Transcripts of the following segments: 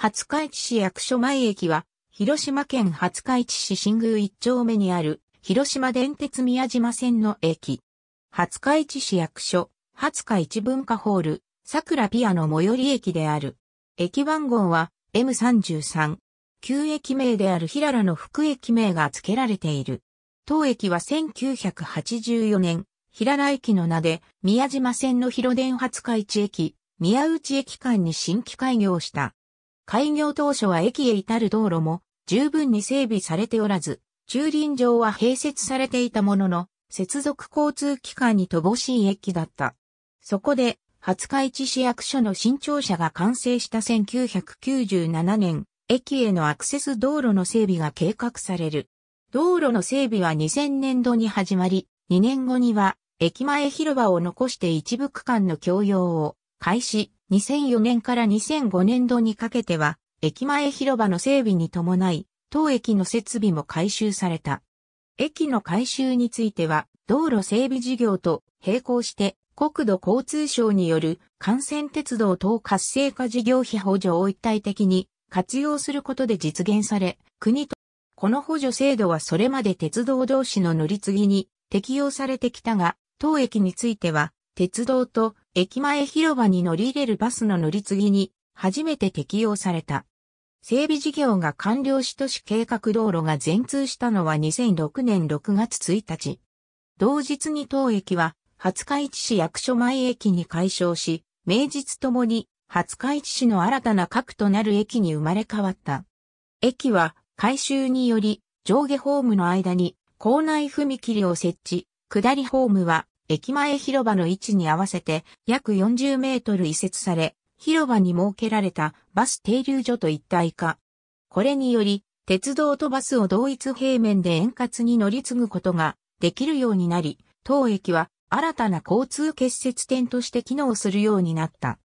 廿日市市役所前駅は、広島県廿日市市新宮一丁目にある、広島電鉄宮島線の駅。廿日市市役所、廿日市文化ホール、桜ピアの最寄り駅である。駅番号は M33。旧駅名である平良の副駅名が付けられている。当駅は1984年、平良駅の名で、宮島線の広電廿日市駅、宮内駅間に新規開業した。開業当初は駅へ至る道路も十分に整備されておらず、駐輪場は併設されていたものの、接続交通機関に乏しい駅だった。そこで、廿日市市役所の新庁舎が完成した1997年、駅へのアクセス道路の整備が計画される。道路の整備は2000年度に始まり、2年後には駅前広場を残して一部区間の共用を開始、2004年から2005年度にかけては、駅前広場の整備に伴い、当駅の設備も改修された。駅の改修については、道路整備事業と並行して、国土交通省による幹線鉄道等活性化事業費補助を一体的に活用することで実現され、国と、この補助制度はそれまで鉄道同士の乗り継ぎに適用されてきたが、当駅については、鉄道と駅前広場に乗り入れるバスの乗り継ぎに初めて適用された。整備事業が完了し都市計画道路が全通したのは2006年6月1日。同日に当駅は、廿日市市役所前駅に改称し、名実ともに廿日市市の新たな核となる駅に生まれ変わった。駅は改修により上下ホームの間に校内踏切を設置、下りホームは駅前広場の位置に合わせて約40メートル移設され、広場に設けられたバス停留所と一体化。これにより、鉄道とバスを同一平面で円滑に乗り継ぐことができるようになり、当駅は新たな交通結節点として機能するようになった。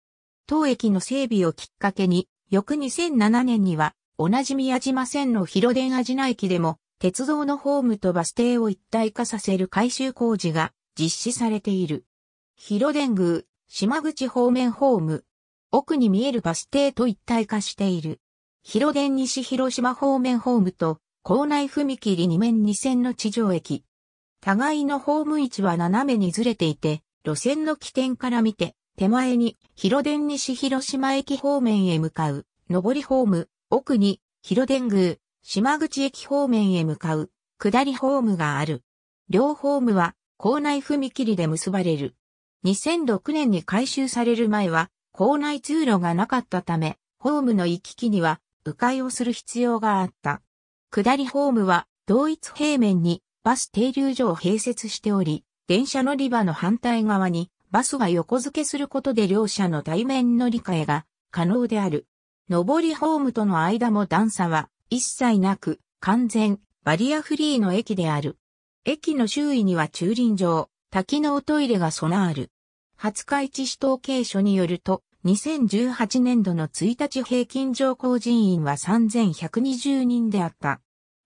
当駅の整備をきっかけに、翌2007年には、同じ宮島線の広電アジナ駅でも、鉄道のホームとバス停を一体化させる改修工事が実施されている。広電宮、島口方面ホーム、奥に見えるバス停と一体化している。広電西広島方面ホームと、校内踏切2面2線の地上駅。互いのホーム位置は斜めにずれていて、路線の起点から見て、手前に広電西広島駅方面へ向かう、上りホーム、奥に広電宮、島口駅方面へ向かう、下りホームがある。両ホームは校内踏切で結ばれる。2006年に改修される前は、校内通路がなかったため、ホームの行き来には、迂回をする必要があった。下りホームは、同一平面にバス停留所を併設しており、電車乗り場の反対側にバスが横付けすることで両者の対面乗り換えが可能である。上りホームとの間も段差は一切なく完全バリアフリーの駅である。駅の周囲には駐輪場、多機能トイレが備わる。廿日市市統計所によると、2018年度の1日平均乗降人員は3120人であった。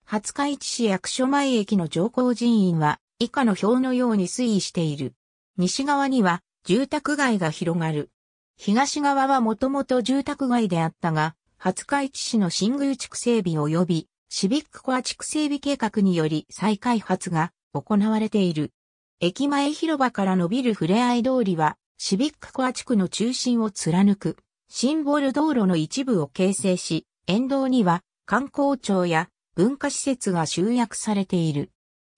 廿日市市役所前駅の乗降人員は以下の表のように推移している。西側には住宅街が広がる。東側はもともと住宅街であったが、廿日市市の新宮地区整備及びシビックコア地区整備計画により再開発が行われている。駅前広場から伸びるふれあい通りは、シビックコア地区の中心を貫く、シンボル道路の一部を形成し、沿道には観光庁や文化施設が集約されている。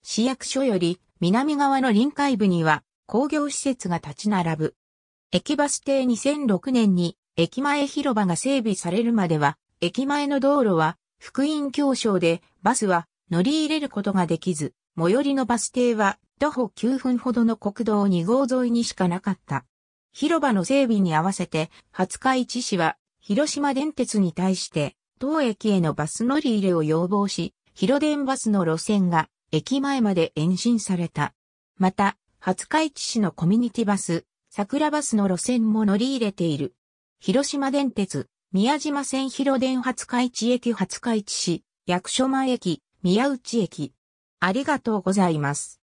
市役所より南側の臨海部には工業施設が立ち並ぶ。駅バス停2006年に駅前広場が整備されるまでは、駅前の道路は福音教省でバスは乗り入れることができず、最寄りのバス停は徒歩9分ほどの国道2号沿いにしかなかった。広場の整備に合わせて、廿日市市は広島電鉄に対して当駅へのバス乗り入れを要望し、広電バスの路線が駅前まで延伸された。また、廿日市市のコミュニティバス、桜バスの路線も乗り入れている。広島電鉄、宮島線広電廿日市駅廿日市市、役所前駅、宮内駅。ありがとうございます。